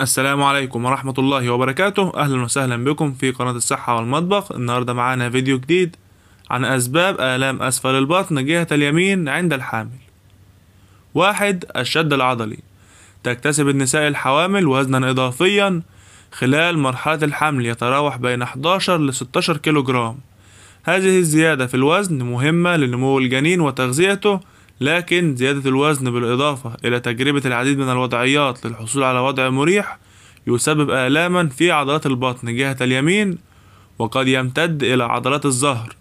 السلام عليكم ورحمة الله وبركاته أهلا وسهلا بكم في قناة الصحة والمطبخ النهاردة معانا فيديو جديد عن أسباب آلام أسفل البطن جهة اليمين عند الحامل واحد الشد العضلي تكتسب النساء الحوامل وزنا إضافيا خلال مرحلة الحمل يتراوح بين 11 ل 16 كيلوغرام هذه الزيادة في الوزن مهمة لنمو الجنين وتغذيته لكن زيادة الوزن بالإضافة إلى تجربة العديد من الوضعيات للحصول على وضع مريح يسبب آلاما في عضلات البطن جهة اليمين وقد يمتد إلى عضلات الظهر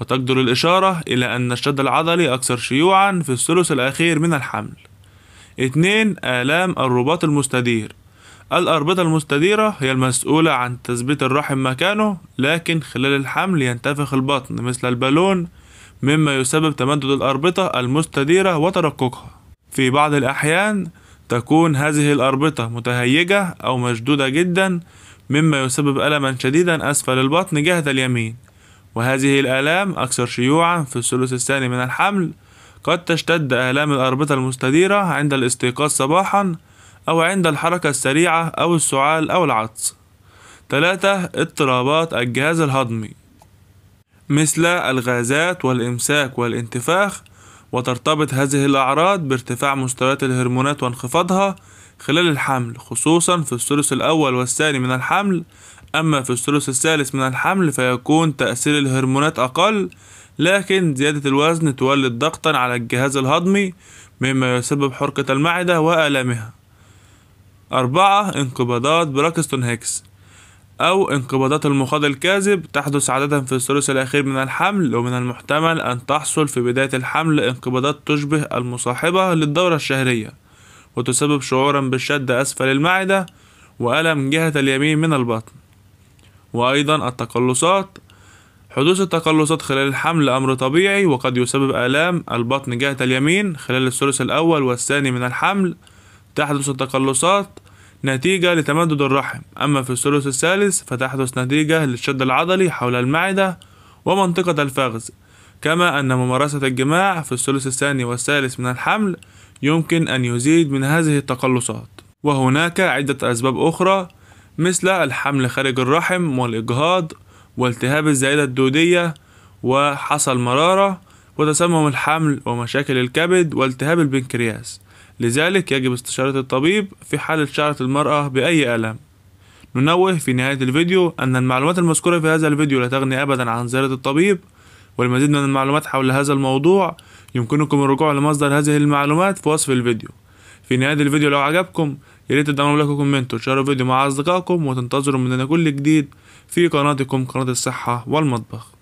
وتقدر الإشارة إلى أن الشد العضلي أكثر شيوعا في الثلث الأخير من الحمل 2 آلام الرباط المستدير الأربطة المستديرة هي المسؤولة عن تثبيت الرحم مكانه لكن خلال الحمل ينتفخ البطن مثل البالون مما يسبب تمدد الأربطة المستديرة وترققها في بعض الأحيان تكون هذه الأربطة متهيجة أو مشدودة جدا مما يسبب ألما شديدا أسفل البطن جهة اليمين وهذه الآلام أكثر شيوعا في الثلث الثاني من الحمل قد تشتد آلام الأربطة المستديرة عند الاستيقاظ صباحا أو عند الحركة السريعة أو السعال أو العطس ثلاثة اضطرابات الجهاز الهضمي مثل الغازات والإمساك والانتفاخ وترتبط هذه الأعراض بارتفاع مستويات الهرمونات وانخفاضها خلال الحمل خصوصا في الثلث الأول والثاني من الحمل أما في الثلث الثالث من الحمل فيكون تأثير الهرمونات أقل لكن زيادة الوزن تولد ضغطا على الجهاز الهضمي مما يسبب حرقة المعدة وآلامها أربعة انقباضات براكستون هيكس أو انقباضات المخاض الكاذب تحدث عادة في الثلث الأخير من الحمل ومن المحتمل أن تحصل في بداية الحمل انقباضات تشبه المصاحبة للدورة الشهرية وتسبب شعورا بالشد أسفل المعدة وألم جهة اليمين من البطن وأيضا التقلصات حدوث التقلصات خلال الحمل أمر طبيعي وقد يسبب آلام البطن جهة اليمين خلال الثلث الأول والثاني من الحمل تحدث التقلصات نتيجة لتمدد الرحم أما في الثلث الثالث فتحدث نتيجة للشد العضلي حول المعدة ومنطقة الفخذ كما أن ممارسة الجماع في الثلث الثاني والثالث من الحمل يمكن أن يزيد من هذه التقلصات وهناك عدة أسباب أخرى مثل الحمل خارج الرحم والإجهاض والتهاب الزائدة الدودية وحصل المرارة وتسمم الحمل ومشاكل الكبد والتهاب البنكرياس لذلك يجب استشارة الطبيب في حالة شعرة المرأة بأي ألم ننوه في نهاية الفيديو أن المعلومات المذكورة في هذا الفيديو لا تغني أبدا عن زيارة الطبيب والمزيد من المعلومات حول هذا الموضوع يمكنكم الرجوع لمصدر هذه المعلومات في وصف الفيديو في نهايه الفيديو لو عجبكم ياريت تدعموا لكم كومنت وتشاركوا الفيديو مع اصدقائكم وتنتظروا مننا كل جديد في قناتكم قناه الصحه والمطبخ